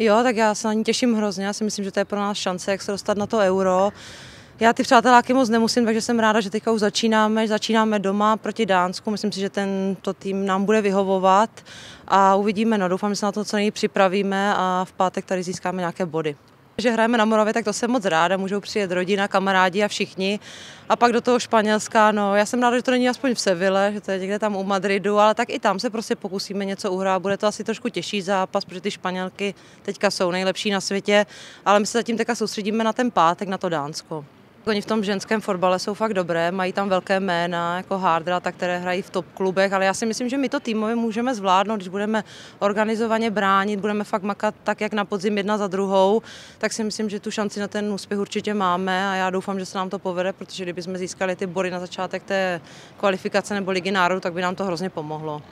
Jo, tak já se na ní těším hrozně. Já si myslím, že to je pro nás šance, jak se dostat na to euro. Já ty přáteláky moc nemusím, takže jsem ráda, že teďka už začínáme. Začínáme doma proti Dánsku. Myslím si, že tento tým nám bude vyhovovat a uvidíme. No, doufám, že se na to co nejvíc připravíme a v pátek tady získáme nějaké body. Že hrajeme na Moravě, tak to jsem moc ráda, můžou přijet rodina, kamarádi a všichni. A pak do toho Španělska, no já jsem ráda, že to není aspoň v Seville, že to je někde tam u Madridu, ale tak i tam se prostě pokusíme něco uhrát. Bude to asi trošku těžší zápas, protože ty Španělky teďka jsou nejlepší na světě, ale my se zatím teďka soustředíme na ten pátek, na to Dánsko tak oni v tom ženském fotbale jsou fakt dobré, mají tam velké jména, jako Hardra, tak které hrají v top klubech, ale já si myslím, že my to týmově můžeme zvládnout, když budeme organizovaně bránit, budeme fakt makat tak, jak na podzim jedna za druhou, tak si myslím, že tu šanci na ten úspěch určitě máme a já doufám, že se nám to povede, protože kdybychom získali ty body na začátek té kvalifikace nebo ligy národů, tak by nám to hrozně pomohlo.